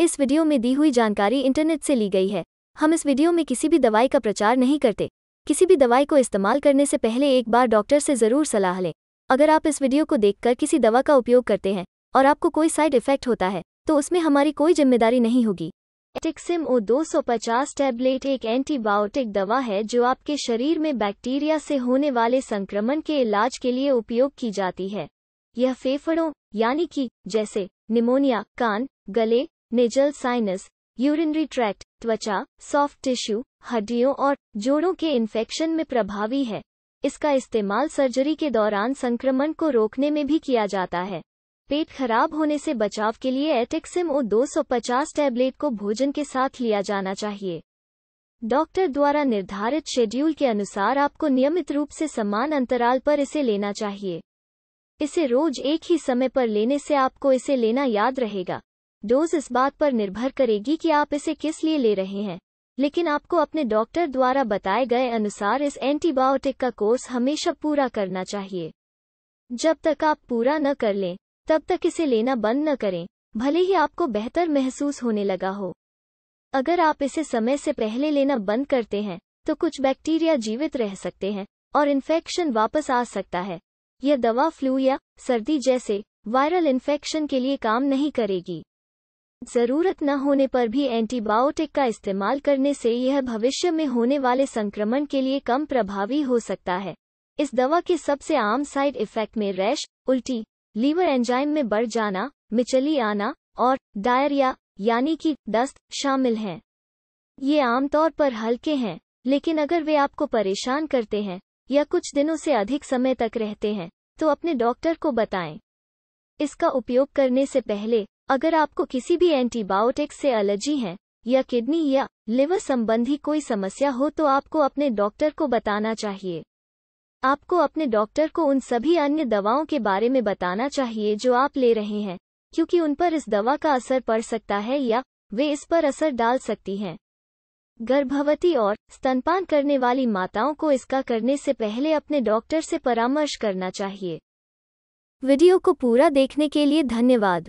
इस वीडियो में दी हुई जानकारी इंटरनेट से ली गई है हम इस वीडियो में किसी भी दवाई का प्रचार नहीं करते किसी भी दवाई को इस्तेमाल करने से पहले एक बार डॉक्टर से ज़रूर सलाह लें अगर आप इस वीडियो को देखकर किसी दवा का उपयोग करते हैं और आपको कोई साइड इफेक्ट होता है तो उसमें हमारी कोई जिम्मेदारी नहीं होगी एटिक्सिम ओ 250 टैबलेट एक एंटीबायोटिक दवा है जो आपके शरीर में बैक्टीरिया से होने वाले संक्रमण के इलाज के लिए उपयोग की जाती है यह फेफड़ों यानी कि जैसे निमोनिया कान गले निजल साइनस यूरिनरी ट्रैक्ट त्वचा सॉफ्ट टिश्यू हड्डियों और जोड़ों के इन्फेक्शन में प्रभावी है इसका इस्तेमाल सर्जरी के दौरान संक्रमण को रोकने में भी किया जाता है पेट खराब होने से बचाव के लिए एटेक्सिम ओ 250 टैबलेट को भोजन के साथ लिया जाना चाहिए डॉक्टर द्वारा निर्धारित शेड्यूल के अनुसार आपको नियमित रूप से समान अंतराल पर इसे लेना चाहिए इसे रोज एक ही समय पर लेने से आपको इसे लेना याद रहेगा डोज इस बात पर निर्भर करेगी कि आप इसे किस लिए ले रहे हैं लेकिन आपको अपने डॉक्टर द्वारा बताए गए अनुसार इस एंटीबायोटिक का कोर्स हमेशा पूरा करना चाहिए जब तक आप पूरा न कर लें तब तक इसे लेना बंद न करें भले ही आपको बेहतर महसूस होने लगा हो अगर आप इसे समय से पहले लेना बंद करते हैं तो कुछ बैक्टीरिया जीवित रह सकते हैं और इन्फेक्शन वापस आ सकता है यह दवा फ्लू या सर्दी जैसे वायरल इन्फेक्शन के लिए काम नहीं करेगी जरूरत न होने पर भी एंटीबायोटिक का इस्तेमाल करने से यह भविष्य में होने वाले संक्रमण के लिए कम प्रभावी हो सकता है इस दवा के सबसे आम साइड इफेक्ट में रैश उल्टी लीवर एंजाइम में बढ़ जाना मिचली आना और डायरिया यानी कि दस्त शामिल हैं ये आमतौर पर हल्के हैं लेकिन अगर वे आपको परेशान करते हैं या कुछ दिनों से अधिक समय तक रहते हैं तो अपने डॉक्टर को बताएं इसका उपयोग करने से पहले अगर आपको किसी भी एंटीबायोटिक से एलर्जी है या किडनी या लिवर संबंधी कोई समस्या हो तो आपको अपने डॉक्टर को बताना चाहिए आपको अपने डॉक्टर को उन सभी अन्य दवाओं के बारे में बताना चाहिए जो आप ले रहे हैं क्योंकि उन पर इस दवा का असर पड़ सकता है या वे इस पर असर डाल सकती हैं गर्भवती और स्तनपान करने वाली माताओं को इसका करने से पहले अपने डॉक्टर से परामर्श करना चाहिए वीडियो को पूरा देखने के लिए धन्यवाद